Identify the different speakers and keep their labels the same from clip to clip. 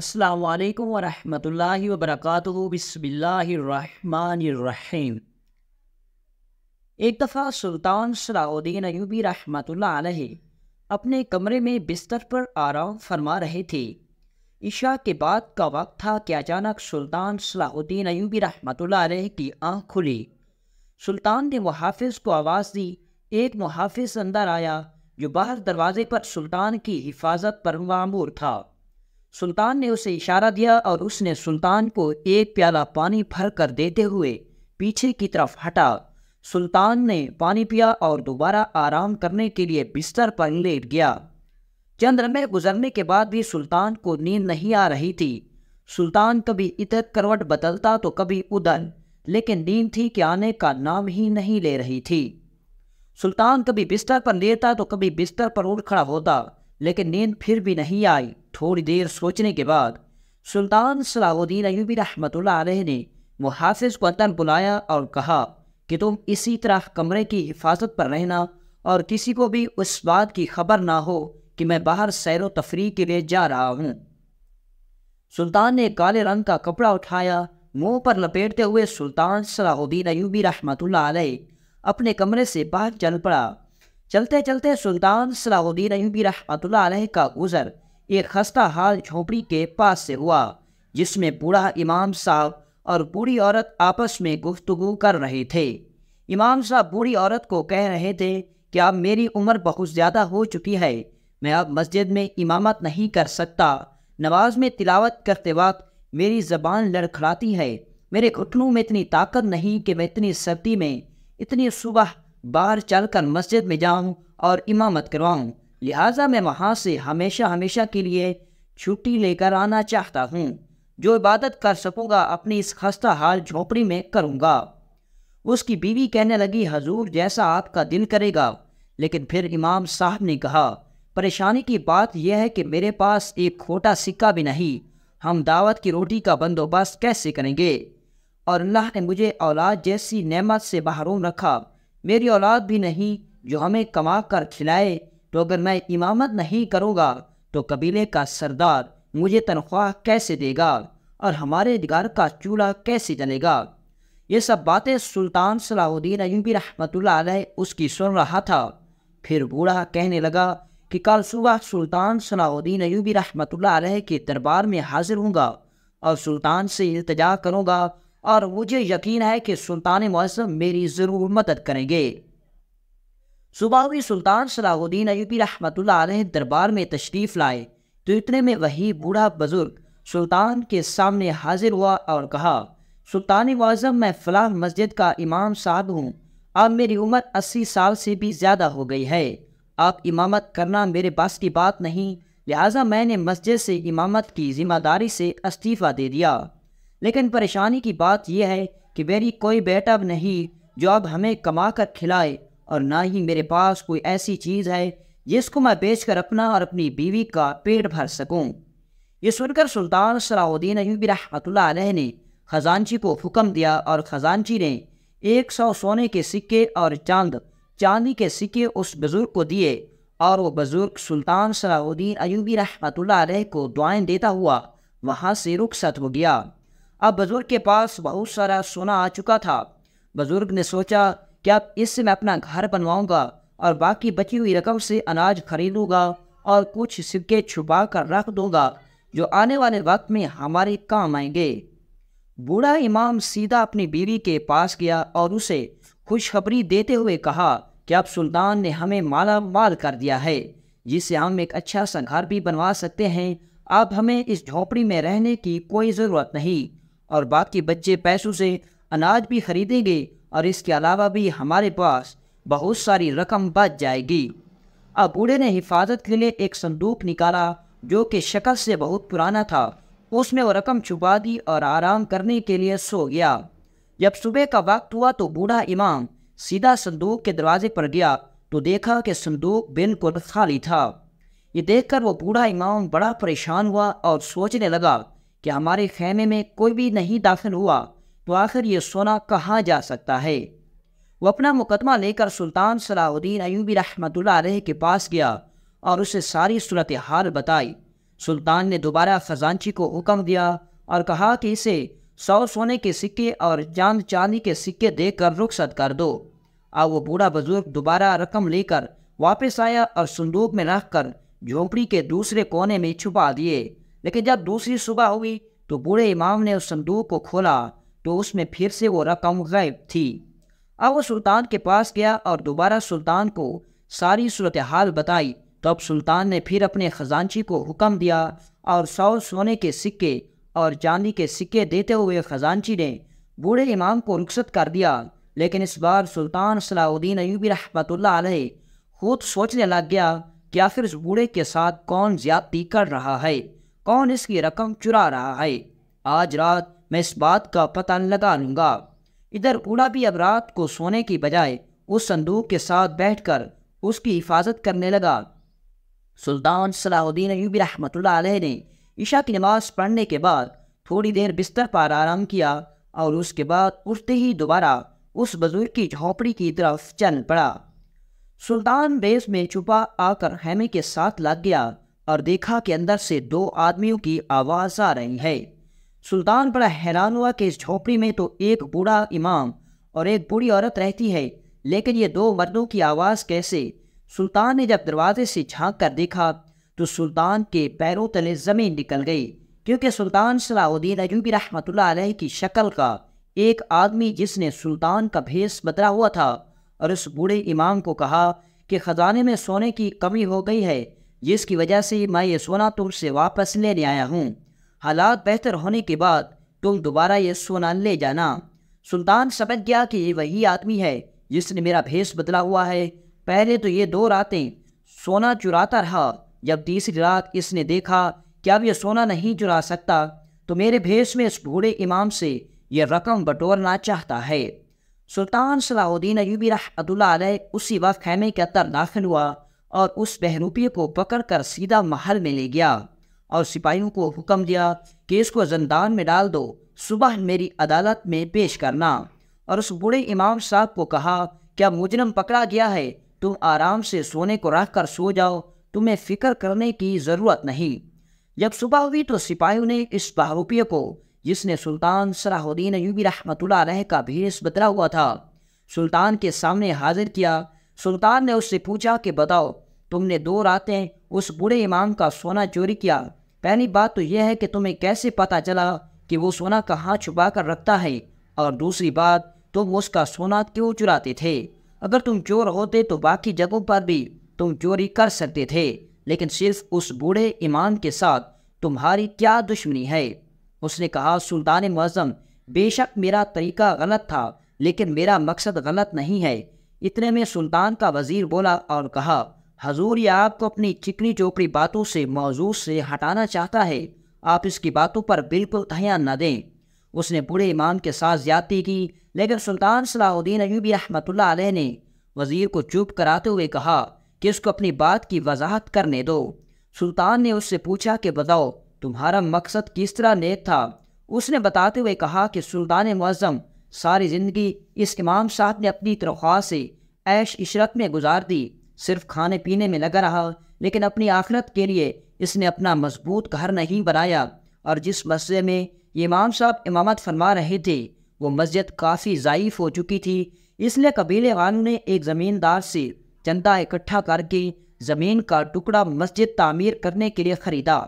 Speaker 1: अस्सलाम वालेकुम वरहमतुल्लाहि एक दफ़ा सुल्तान सलाउद्दीन अयूबी रहमत अपने कमरे में बिस्तर पर आराम फरमा रहे थे ईशा के बाद का वक्त था कि अचानक सुल्तान सलाउद्दीन अयूबी रहमत की आंख खुली सुल्तान ने मुहाफ़ को आवाज़ दी एक मुहाफ़ अंदर आया जो बाहर दरवाजे पर सुल्तान की हिफाजत पर मामूर था सुल्तान ने उसे इशारा दिया और उसने सुल्तान को एक प्याला पानी भर कर देते हुए पीछे की तरफ हटा सुल्तान ने पानी पिया और दोबारा आराम करने के लिए बिस्तर पर लेट गया चंद्र में गुजरने के बाद भी सुल्तान को नींद नहीं आ रही थी सुल्तान कभी इधर करवट बदलता तो कभी उधर लेकिन नींद थी कि आने का नाम ही नहीं ले रही थी सुल्तान कभी बिस्तर पर लेता तो कभी बिस्तर पर उड़ खड़ा होता लेकिन नींद फिर भी नहीं आई थोड़ी देर सोचने के बाद सुल्तान सलाउद्दीन अयूबी रहमत ने मुहाफिज को अंदर बुलाया और कहा कि तुम इसी तरह कमरे की हिफाजत पर रहना और किसी को भी उस बात की खबर ना हो कि मैं बाहर सैर व तफरी के लिए जा रहा हूँ सुल्तान ने काले रंग का कपड़ा उठाया मुंह पर लपेटते हुए सुल्तान सलाहुद्दीन अयूबी रहमत अपने कमरे से बाहर चल पड़ा चलते चलते सुल्तान सलाउद्दीन अयूबी रहमतुल्लाह का गुज़र एक खस्ता हाल झोंपड़ी के पास से हुआ जिसमें बूढ़ा इमाम साहब और बूढ़ी औरत आपस में गुफ्तगु कर रहे थे इमाम साहब बूढ़ी औरत को कह रहे थे कि अब मेरी उम्र बहुत ज़्यादा हो चुकी है मैं अब मस्जिद में इमामत नहीं कर सकता नमाज में तिलावत करते वक्त मेरी ज़बान लड़खड़ाती है मेरे घुटनों में इतनी ताकत नहीं कि मैं इतनी सर्दी में इतनी सुबह बाहर चलकर मस्जिद में जाऊं और इमामत करवाऊं लिहाजा मैं वहाँ से हमेशा हमेशा के लिए छुट्टी लेकर आना चाहता हूँ जो इबादत कर सकूँगा अपनी इस खस्ता हाल झोपड़ी में करूँगा उसकी बीवी कहने लगी हजूर जैसा आपका दिल करेगा लेकिन फिर इमाम साहब ने कहा परेशानी की बात यह है कि मेरे पास एक खोटा सिक्का भी नहीं हम दावत की रोटी का बंदोबस्त कैसे करेंगे और अल्लाह ने मुझे औलाद जैसी नेमत से महरूम रखा मेरी औलाद भी नहीं जो हमें कमा कर खिलाए तो अगर मैं इमामत नहीं करूँगा तो कबीले का सरदार मुझे तनख्वाह कैसे देगा और हमारे दिगार का चूल्हा कैसे जलेगा ये सब बातें सुल्तान सलाहुद्दीन अयूबी रहमत उसकी सुन रहा था फिर बूढ़ा कहने लगा कि कल सुबह सुल्तान सलाहुद्दीन अयूबी रहमत के दरबार में हाजिर हूँगा और सुल्तान से इल्तजा करूँगा और मुझे यकीन है कि सुल्तान मौसम मेरी ज़रूर मदद करेंगे सुबावी सुल्तान सलाहुद्दीन अयूबी रहमत दरबार में तशरीफ़ लाए तो इतने में वही बूढ़ा बुज़ुर्ग सुल्तान के सामने हाजिर हुआ और कहा सुल्तान मौज़म मैं फ़लाह मस्जिद का इमाम साहब हूँ अब मेरी उम्र अस्सी साल से भी ज़्यादा हो गई है आप इमामत करना मेरे पास की बात नहीं लिहाजा मैंने मस्जिद से इमामत की ज़िम्मेदारी से इस्तीफ़ा दे दिया लेकिन परेशानी की बात यह है कि मेरी कोई बेटा नहीं जो अब हमें कमा कर खिलाए और ना ही मेरे पास कोई ऐसी चीज़ है जिसको मैं बेचकर अपना और अपनी बीवी का पेट भर सकूं। ये सुनकर सुल्तान सलाउद्दीन अयूबी रहमतुल्लाह ने खजानची को हुक्म दिया और खजानची ने एक सौ सोने के सिक्के और चांद चांदी के सिक्के उस बुज़ुर्ग को दिए और वो बुज़ुर्ग सुल्तान सलाउद्दीन अयूबी रहमतुल्लाह को दुआएं देता हुआ वहाँ से रुखसत हो गया अब बुज़ुर्ग के पास बहुत सारा सोना आ चुका था बुज़ुर्ग ने सोचा कि अब इससे मैं अपना घर बनवाऊंगा और बाकी बची हुई रकम से अनाज खरीदूंगा और कुछ सिक्के छुपा कर रख दूंगा जो आने वाले वक्त में हमारे काम आएंगे बूढ़ा इमाम सीधा अपनी बीवी के पास गया और उसे खुशखबरी देते हुए कहा कि अब सुल्तान ने हमें माला माल कर दिया है जिससे हम एक अच्छा सा घर भी बनवा सकते हैं अब हमें इस झोपड़ी में रहने की कोई ज़रूरत नहीं और बाकी बच्चे पैसों से अनाज भी खरीदेंगे और इसके अलावा भी हमारे पास बहुत सारी रकम बच जाएगी अब बूढ़े ने हिफाजत के लिए एक संदूक निकाला जो कि शक्ल से बहुत पुराना था उसमें वो रकम छुपा दी और आराम करने के लिए सो गया जब सुबह का वक्त हुआ तो बूढ़ा इमाम सीधा संदूक के दरवाजे पर गया तो देखा कि संदूक बिल्कुल खाली था ये देखकर वो बूढ़ा इमाम बड़ा परेशान हुआ और सोचने लगा कि हमारे खेमे में कोई भी नहीं दाखिल हुआ तो आखिर ये सोना कहाँ जा सकता है वो अपना मुकदमा लेकर सुल्तान सलाउद्दीन अयूबी रहमत के पास गया और उसे सारी सूरत हाल बताई सुल्तान ने दोबारा खजानची को हुक्म दिया और कहा कि इसे सौ सोने के सिक्के और चांद चांदी के सिक्के देकर रुखसत कर दो अब वो बूढ़ा बुजुर्ग दोबारा रकम लेकर वापस आया और संदूक में रख कर झोंपड़ी के दूसरे कोने में छुपा दिए लेकिन जब दूसरी सुबह हुई तो बूढ़े इमाम ने उस संदूक को खोला तो उसमें फिर से वो रकम गायब थी अब वो सुल्तान के पास गया और दोबारा सुल्तान को सारी सूरत हाल बताई तो अब सुल्तान ने फिर अपने खजानची को हुक्म दिया और सौ सोने के सिक्के और चांदी के सिक्के देते हुए खजानची ने बूढ़े इमाम को रुखसत कर दिया लेकिन इस बार सुल्तान सलाउद्दीन अयूबी रहमत खुद सोचने लग गया कि आखिर इस बूढ़े के साथ कौन ज्यादती कर रहा है कौन इसकी रकम चुरा रहा है आज रात मैं इस बात का पता लगा लूँगा इधर उड़ा भी अब रात को सोने की बजाय उस संदूक के साथ बैठकर उसकी हिफाजत करने लगा सुल्तान सलाहुद्दीन अयूबी रहमत ने ईशा की नमाज पढ़ने के बाद थोड़ी देर बिस्तर पर आराम किया और उसके बाद उठते ही दोबारा उस बुजुर्ग की झोपड़ी की तरफ चल पड़ा सुल्तान बेस में छुपा आकर हैमे के साथ लग गया और देखा कि अंदर से दो आदमियों की आवाज़ आ रही है सुल्तान बड़ा हैरान हुआ कि इस झोपड़ी में तो एक बूढ़ा इमाम और एक बूढ़ी औरत रहती है लेकिन ये दो मर्दों की आवाज़ कैसे सुल्तान ने जब दरवाजे से झांक कर देखा तो सुल्तान के पैरों तले ज़मीन निकल गई क्योंकि सुल्तान सलाउद्दीन अयूबी रहमत की शक्ल का एक आदमी जिसने सुल्तान का भेस बदला हुआ था और उस बूढ़े इमाम को कहा कि ख़जाने में सोने की कमी हो गई है जिसकी वजह से मैं ये सोना तुमसे वापस लेने आया हूँ हालात बेहतर होने के बाद तुम दोबारा ये सोना ले जाना सुल्तान समझ गया कि ये वही आदमी है जिसने मेरा भेस बदला हुआ है पहले तो ये दो रातें सोना चुराता रहा जब तीसरी रात इसने देखा कि अब यह सोना नहीं चुरा सकता तो मेरे भेस में इस बूढ़े इमाम से यह रकम बटोरना चाहता है सुल्तान सलाहुद्दीन अयूबी रहमतुल्लाह उसी वक्त खेमे के अंदर दाखिल हुआ और उस बहरूपी को पकड़कर सीधा महल में ले गया और सिपाहियों को हुक्म दिया कि इसको जंदान में डाल दो सुबह मेरी अदालत में पेश करना और उस बूढ़े इमाम साहब को कहा क्या मुजरम पकड़ा गया है तुम आराम से सोने को रख कर सो जाओ तुम्हें फिक्र करने की ज़रूरत नहीं जब सुबह हुई तो सिपाहियों ने इस बहरूपी को जिसने सुल्तान सराहुद्दीन यूबी रहमत का भेस बदला हुआ था सुल्तान के सामने हाजिर किया सुल्तान ने उससे पूछा कि बताओ तुमने दो रातें उस बूढ़े इमाम का सोना चोरी किया पहली बात तो यह है कि तुम्हें कैसे पता चला कि वो सोना कहाँ छुपा कर रखता है और दूसरी बात तुम उसका सोना क्यों चुराते थे अगर तुम चोर होते तो बाकी जगहों पर भी तुम चोरी कर सकते थे लेकिन सिर्फ उस बूढ़े इमाम के साथ तुम्हारी क्या दुश्मनी है उसने कहा सुल्तान मज़म बेशक मेरा तरीका गलत था लेकिन मेरा मकसद गलत नहीं है इतने में सुल्तान का वज़ीर बोला और कहा हजूर यह आपको अपनी चिकनी चोपड़ी बातों से मौजूद से हटाना चाहता है आप इसकी बातों पर बिल्कुल ध्यान न दें उसने बूढ़े इमाम के साथ ज्यादती की लेकिन सुल्तान सलाहुद्दीन अयूबी रहमत ने वज़ीर को चुप कराते हुए कहा कि उसको अपनी बात की वजाहत करने दो सुल्तान ने उससे पूछा कि बताओ तुम्हारा मकसद किस तरह नेक था उसने बताते हुए कहा कि सुल्तान मज़म सारी ज़िंदगी इस इमाम साहब ने अपनी तरखा से ऐश इशरत में गुजार दी सिर्फ खाने पीने में लगा रहा लेकिन अपनी आखिरत के लिए इसने अपना मजबूत घर नहीं बनाया और जिस मस्जिद में इमाम साहब इमामत फरमा रहे थे वो मस्जिद काफ़ी ज़ायफ़ हो चुकी थी इसलिए कबीले वालों ने एक ज़मींदार से चंदा इकट्ठा करके ज़मीन का टुकड़ा मस्जिद तामीर करने के लिए ख़रीदा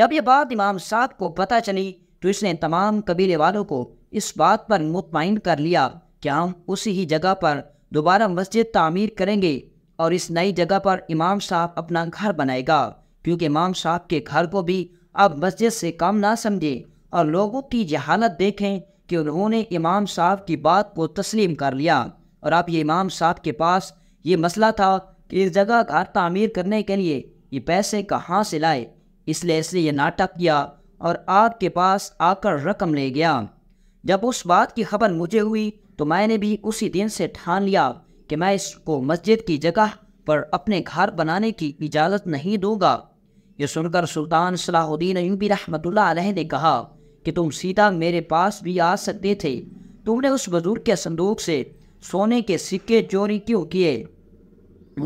Speaker 1: जब ये बात इमाम साहब को पता चली तो इसने तमाम कबीले वालों को इस बात पर मुतमिन कर लिया कि हम उसी ही जगह पर दोबारा मस्जिद तामीर करेंगे और इस नई जगह पर इमाम साहब अपना घर बनाएगा क्योंकि इमाम साहब के घर को भी अब मस्जिद से कम ना समझें और लोगों की जहालत देखें कि उन्होंने इमाम साहब की बात को तस्लीम कर लिया और अब ये इमाम साहब के पास ये मसला था कि इस जगह घर तामीर करने के लिए ये पैसे कहाँ से लाए इसलिए इसने ये नाटक किया और आपके के पास आकर रकम ले गया जब उस बात की खबर मुझे हुई तो मैंने भी उसी दिन से ठान लिया कि मैं इसको मस्जिद की जगह पर अपने घर बनाने की इजाज़त नहीं दूंगा ये सुनकर सुल्तान सलाहुद्दीन अयूबी रहमत ने कहा कि तुम सीधा मेरे पास भी आ सकते थे तुमने उस बुजुर्ग के संदूक से सोने के सिक्के चोरी क्यों किए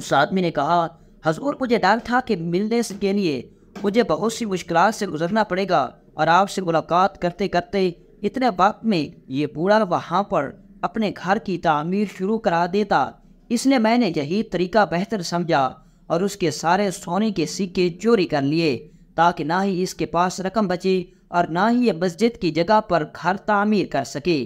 Speaker 1: उस आदमी ने कहा हजूर मुझे डर था कि मिलने के लिए मुझे बहुत सी मुश्किल से गुजरना पड़ेगा और आपसे मुलाकात करते करते इतने वक्त में ये बूढ़ा वहाँ पर अपने घर की तामीर शुरू करा देता इसलिए मैंने यही तरीका बेहतर समझा और उसके सारे सोने के सिक्के चोरी कर लिए ताकि ना ही इसके पास रकम बची और ना ही ये मस्जिद की जगह पर घर तामीर कर सके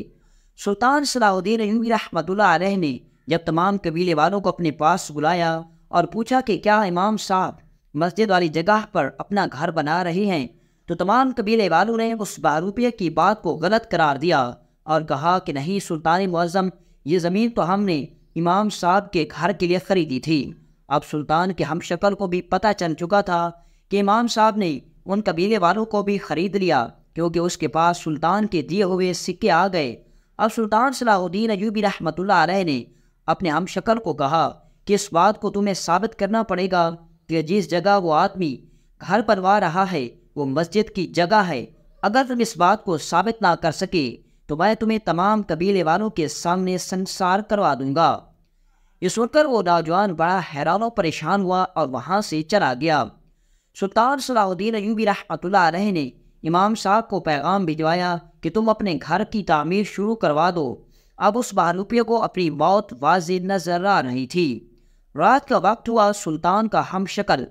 Speaker 1: सुल्तान सलाउद्दीन रहमतुल्ला ने जब तमाम कबीले वालों को अपने पास बुलाया और पूछा कि क्या इमाम साहब मस्जिद वाली जगह पर अपना घर बना रहे हैं तो तमाम कबीले वालों ने उस बारूपिया की बात को गलत करार दिया और कहा कि नहीं सुल्तान मज़म ये ज़मीन तो हमने इमाम साहब के घर के लिए ख़रीदी थी अब सुल्तान के हम शक्ल को भी पता चल चुका था कि इमाम साहब ने उन कबीले वालों को भी ख़रीद लिया क्योंकि उसके पास सुल्तान के दिए हुए सिक्के आ गए अब सुल्तान सलाहुद्दीन अयूबी रहमत ने अपने हम शक्ल को कहा कि इस बात को तुम्हें साबित करना पड़ेगा कि जिस जगह वो आदमी घर परवा रहा है वो मस्जिद की जगह है अगर तुम इस बात को साबित ना कर सके तो मैं तुम्हें तमाम कबीले वालों के सामने संसार करवा दूंगा ये सुनकर वो नौजवान बड़ा हैरान और परेशान हुआ और वहाँ से चला गया सुल्तान सलाहुद्दीन अयूबी रहमतुल्लाह ने इमाम साहब को पैगाम भिजवाया कि तुम अपने घर की तामीर शुरू करवा दो अब उस बहरूपे को अपनी मौत वाज नजर आ रही थी रात का वक्त हुआ सुल्तान का हम शक्ल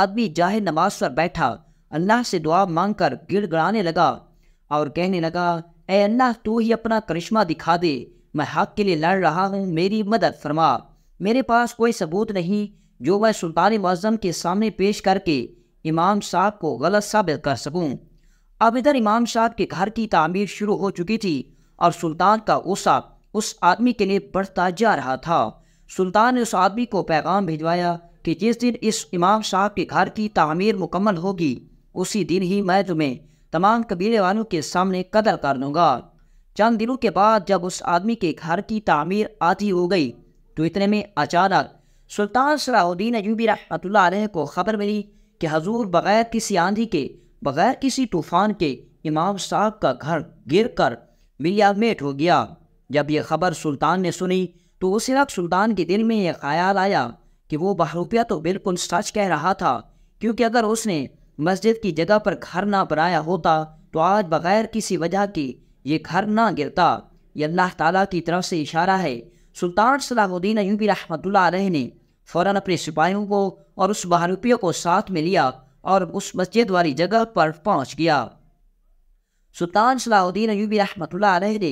Speaker 1: आदमी जाहिर नमाज पर बैठा अल्लाह से दुआ मांग कर गिड़गड़ाने लगा और कहने लगा ए अल्लाह तू ही अपना करिश्मा दिखा दे मैं हक के लिए लड़ रहा हूँ मेरी मदद फरमा मेरे पास कोई सबूत नहीं जो मैं सुल्तान मज़म के सामने पेश करके इमाम साहब को गलत साबित कर सकूँ अब इधर इमाम साहब के घर की तामीर शुरू हो चुकी थी और सुल्तान का गुस्सा उस आदमी के लिए बढ़ता जा रहा था सुल्तान ने उस आदमी को पैगाम भिजवाया कि जिस दिन इस इमाम साहब के घर की तामीर मुकम्मल होगी उसी दिन ही मैं तुम्हें तमाम कबीले वालों के सामने कदर कर लूँगा चंद दिनों के बाद जब उस आदमी के घर की तामीर आधी हो गई तो इतने में अचानक सुल्तान सलाउद्दीन अयूबी रहमतुल्लाह को ख़बर मिली कि हजूर बग़ैर किसी आंधी के बग़ैर किसी तूफ़ान के इमाम साहब का घर गिर कर मेट हो गया जब यह खबर सुल्तान ने सुनी तो उसी वक्त सुल्तान के दिल में यह ख्याल आया कि वो बहरूपिया तो बिल्कुल सच कह रहा था क्योंकि अगर उसने मस्जिद की जगह पर घर ना बनाया होता तो आज बगैर किसी वजह के ये घर ना गिरता ये अल्लाह ताला की तरफ से इशारा है सुल्तान सलाहुद्दीन अयूबी रहमतुल्लाह अलैह ने फ़ौरन अपने सिपाहियों को और उस बहरूपियों को साथ में लिया और उस मस्जिद वाली जगह पर पहुंच गया सुल्तान सलाहुद्दीन अयूबी रहमतुल्लाह अलैह ने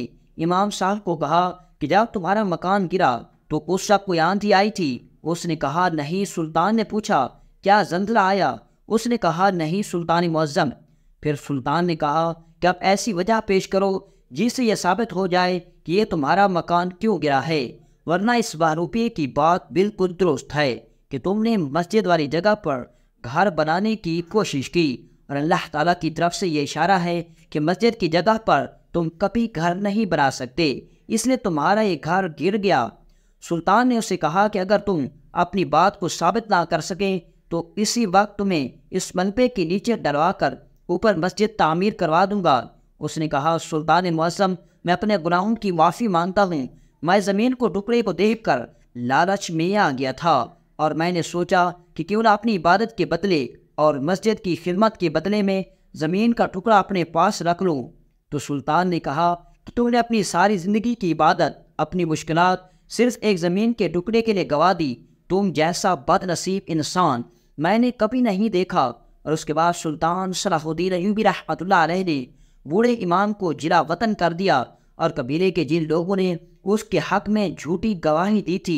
Speaker 1: इमाम साहब को कहा कि जब तुम्हारा मकान गिरा तो उस शब कोई आंधी आई थी उसने कहा नहीं सुल्तान ने पूछा क्या जंजला आया उसने कहा नहीं सुल्तान मुज़म फिर सुल्तान ने कहा कि आप ऐसी वजह पेश करो जिससे यह साबित हो जाए कि यह तुम्हारा मकान क्यों गिरा है वरना इस बारूपी की बात बिल्कुल दुरुस्त है कि तुमने मस्जिद वाली जगह पर घर बनाने की कोशिश की और अल्लाह ताला की तरफ से ये इशारा है कि मस्जिद की जगह पर तुम कभी घर नहीं बना सकते इसलिए तुम्हारा ये घर गिर गया सुल्तान ने उसे कहा कि अगर तुम अपनी बात को साबित ना कर सकें तो इसी वक्त में इस मलबे के नीचे डलवा कर ऊपर मस्जिद तामीर करवा दूंगा उसने कहा सुल्तान मौसम मैं अपने गुनाहों की माफ़ी मांगता हूँ मैं ज़मीन को टुकड़े को देख कर लालच में आ गया था और मैंने सोचा कि क्यों ना अपनी इबादत के बदले और मस्जिद की खिदमत के बदले में ज़मीन का टुकड़ा अपने पास रख लूँ तो सुल्तान ने कहा कि तुमने अपनी सारी ज़िंदगी की इबादत अपनी मुश्किल सिर्फ एक ज़मीन के टुकड़े के लिए गवा दी तुम जैसा बदनसीब इंसान मैंने कभी नहीं देखा और उसके बाद सुल्तान सलाहुद्दीन अयूबी रहमत ने बूढ़े इमाम को जिला वतन कर दिया और कबीले के जिन लोगों ने उसके हक में झूठी गवाही दी थी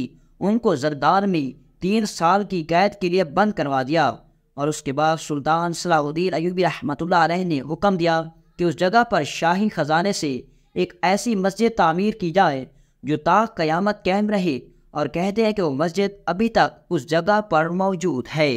Speaker 1: उनको जरदार में तीन साल की कैद के लिए बंद करवा दिया और उसके बाद सुल्तान सलाहुद्दीन अयूबी रहमत ने हुक्म दिया कि उस जगह पर शाही ख़जाने से एक ऐसी मस्जिद तामीर की जाए जो ताक़ क़यामत कैम रहे और कहते हैं कि वो मस्जिद अभी तक उस जगह पर मौजूद है